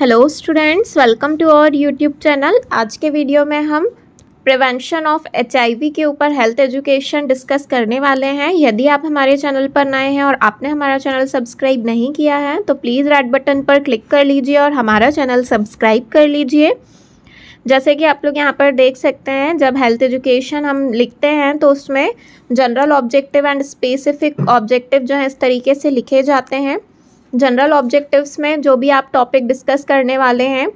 hello students welcome to our YouTube channel आज के video में हम प्रिवेंशन ऑफ एच के ऊपर हेल्थ एजुकेशन डिस्कस करने वाले हैं यदि आप हमारे चैनल पर नए हैं और आपने हमारा चैनल सब्सक्राइब नहीं किया है तो प्लीज़ रेड बटन पर क्लिक कर लीजिए और हमारा चैनल सब्सक्राइब कर लीजिए जैसे कि आप लोग यहाँ पर देख सकते हैं जब हेल्थ एजुकेशन हम लिखते हैं तो उसमें general objective and specific objective जो है इस तरीके से लिखे जाते हैं जनरल ऑब्जेक्टिव्स में जो भी आप टॉपिक डिस्कस करने वाले हैं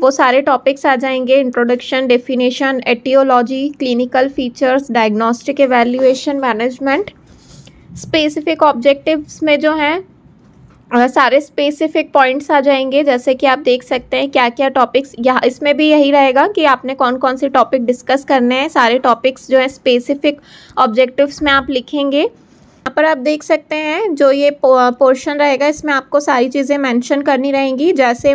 वो सारे टॉपिक्स आ जाएंगे introduction definition aetiology clinical features diagnostic evaluation management specific objectives में जो हैं सारे स्पेसिफिक पॉइंट्स आ जाएंगे जैसे कि आप देख सकते हैं क्या क्या टॉपिक्स यहाँ इसमें भी यही रहेगा कि आपने कौन कौन से टॉपिक डिस्कस करने हैं सारे टॉपिक्स जो हैं स्पेसिफिक ऑब्जेक्टिव्स में आप लिखेंगे यहाँ पर आप देख सकते हैं जो ये पोर्शन रहेगा इसमें आपको सारी चीज़ें मेंशन करनी रहेंगी जैसे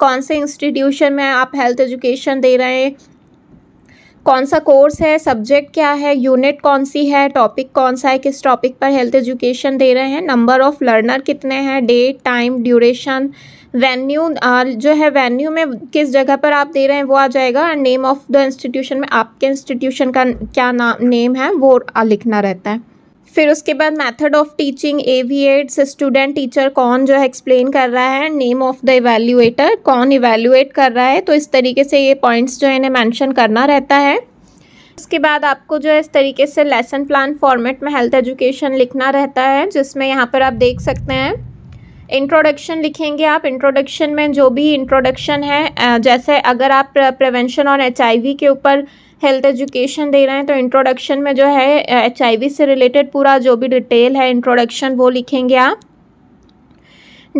कौन से इंस्टीट्यूशन में आप हेल्थ एजुकेशन दे रहे हैं कौन सा कोर्स है सब्जेक्ट क्या है यूनिट कौन सी है टॉपिक कौन सा है किस टॉपिक पर हेल्थ एजुकेशन दे रहे हैं नंबर ऑफ़ लर्नर कितने हैं डेट टाइम ड्यूरेशन वेन्यू जो है वेन्यू में किस जगह पर आप दे रहे हैं वो आ जाएगा और नेम ऑफ़ द इंस्टीट्यूशन में आपके इंस्टीट्यूशन का क्या नाम नेम है वो लिखना रहता है फिर उसके बाद method of teaching AV aids student teacher कौन जो है एक्सप्लेन कर रहा है नेम ऑफ द इवेल्यूएटर कौन इवेल्यूएट कर रहा है तो इस तरीके से ये पॉइंट्स जो है इन्हें मैंशन करना रहता है उसके बाद आपको जो है इस तरीके से लेसन प्लान फॉर्मेट में हेल्थ एजुकेशन लिखना रहता है जिसमें यहाँ पर आप देख सकते हैं इंट्रोडक्शन लिखेंगे आप इंट्रोडक्शन में जो भी इंट्रोडक्शन है जैसे अगर आप प्रिवेंशन और एच के ऊपर हेल्थ एजुकेशन दे रहे हैं तो इंट्रोडक्शन में जो है एच से रिलेटेड पूरा जो भी डिटेल है इंट्रोडक्शन वो लिखेंगे आप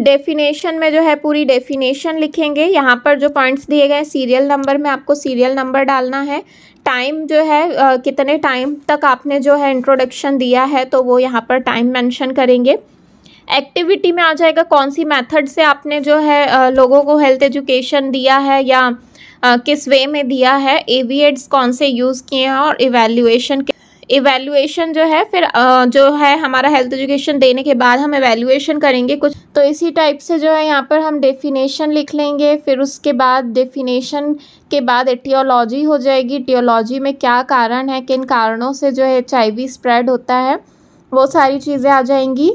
डेफिनेशन में जो है पूरी डेफिनेशन लिखेंगे यहाँ पर जो पॉइंट्स दिए गए सीरियल नंबर में आपको सीरियल नंबर डालना है टाइम जो है आ, कितने टाइम तक आपने जो है इंट्रोडक्शन दिया है तो वो यहाँ पर टाइम मेंशन करेंगे एक्टिविटी में आ जाएगा कौन सी मेथड से आपने जो है आ, लोगों को हेल्थ एजुकेशन दिया है या किस वे में दिया है एवीएड्स कौन से यूज़ किए हैं और इवेल्युएशन इवेल्युएशन जो है फिर जो है हमारा हेल्थ एजुकेशन देने के बाद हम इवेल्युएशन करेंगे कुछ तो इसी टाइप से जो है यहाँ पर हम डेफिनेशन लिख लेंगे फिर उसके बाद डेफिनेशन के बाद एटियोलॉजी हो जाएगी टियोलॉजी में क्या कारण है किन कारणों से जो है एच स्प्रेड होता है वो सारी चीज़ें आ जाएंगी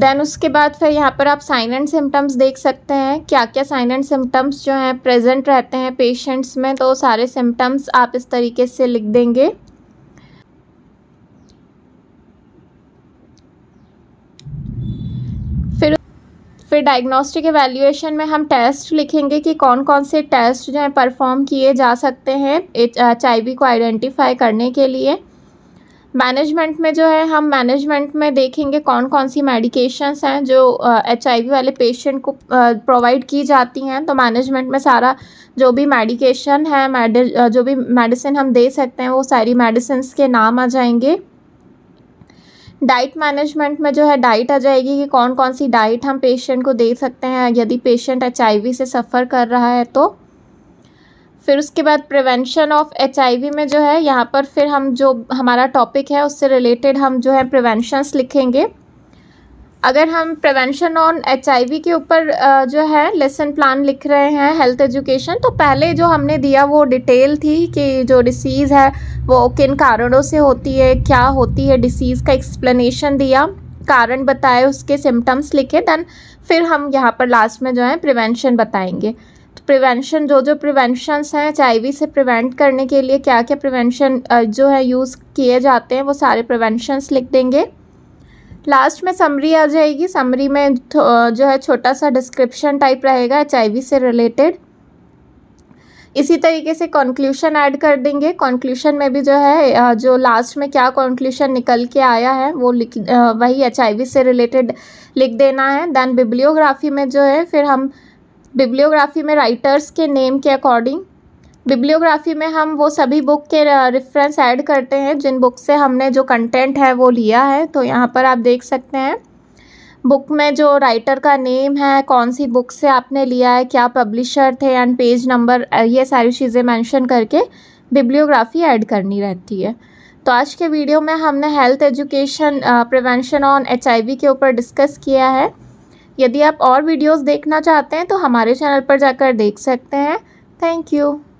देन उसके बाद फिर यहाँ पर आप साइन एंड सिम्टम्स देख सकते हैं क्या क्या साइन एंड सिम्टम्स जो हैं प्रेजेंट रहते हैं पेशेंट्स में तो सारे सिम्टम्स आप इस तरीके से लिख देंगे फिर फिर डायग्नोस्टिक एवेल्यूएशन में हम टेस्ट लिखेंगे कि कौन कौन से टेस्ट जो हैं परफॉर्म किए जा सकते हैं एच आई वी को आइडेंटिफाई करने के लिए मैनेजमेंट में जो है हम मैनेजमेंट में देखेंगे कौन कौन सी मेडिकेशंस हैं जो एच uh, वाले पेशेंट को प्रोवाइड uh, की जाती हैं तो मैनेजमेंट में सारा जो भी मेडिकेशन है मेडि जो भी मेडिसिन हम दे सकते हैं वो सारी मेडिसिन के नाम आ जाएंगे डाइट मैनेजमेंट में जो है डाइट आ जाएगी कि कौन कौन सी डाइट हम पेशेंट को दे सकते हैं यदि पेशेंट एच से सफ़र कर रहा है तो फिर उसके बाद प्रिवेंशन ऑफ एच में जो है यहाँ पर फिर हम जो हमारा टॉपिक है उससे रिलेटेड हम जो है प्रिवेंशंस लिखेंगे अगर हम प्रिवेंशन ऑन एच के ऊपर जो है लेसन प्लान लिख रहे हैं हेल्थ एजुकेशन तो पहले जो हमने दिया वो डिटेल थी कि जो डिसीज़ है वो किन कारणों से होती है क्या होती है डिसीज़ का एक्सप्लेनेशन दिया कारण बताए उसके सिम्टम्स लिखे देन फिर हम यहाँ पर लास्ट में जो है प्रिवेंशन बताएंगे प्रिवेंशन जो जो प्रिवेंशंस हैं एच से प्रिवेंट करने के लिए क्या क्या प्रिवेंशन जो है यूज़ किए जाते हैं वो सारे प्रिवेंशंस लिख देंगे लास्ट में समरी आ जाएगी समरी में जो है छोटा सा डिस्क्रिप्शन टाइप रहेगा एच से रिलेटेड इसी तरीके से कॉन्क्लूशन ऐड कर देंगे कॉन्क्लूशन में भी जो है जो लास्ट में क्या कॉन्क्लूशन निकल के आया है वो लिख वही एच से रिलेटेड लिख देना है देन बिब्लियोग्राफी में जो है फिर हम बिब्लियोग्राफी में राइटर्स के नेम के अकॉर्डिंग बिब्लियोग्राफी में हम वो सभी बुक के रेफरेंस ऐड करते हैं जिन बुक से हमने जो कंटेंट है वो लिया है तो यहाँ पर आप देख सकते हैं बुक में जो राइटर का नेम है कौन सी बुक से आपने लिया है क्या पब्लिशर थे एंड पेज नंबर ये सारी चीज़ें मैंशन करके बिब्लियोग्राफी ऐड करनी रहती है तो आज के वीडियो में हमने health education prevention on H के ऊपर डिस्कस किया है यदि आप और वीडियोस देखना चाहते हैं तो हमारे चैनल पर जाकर देख सकते हैं थैंक यू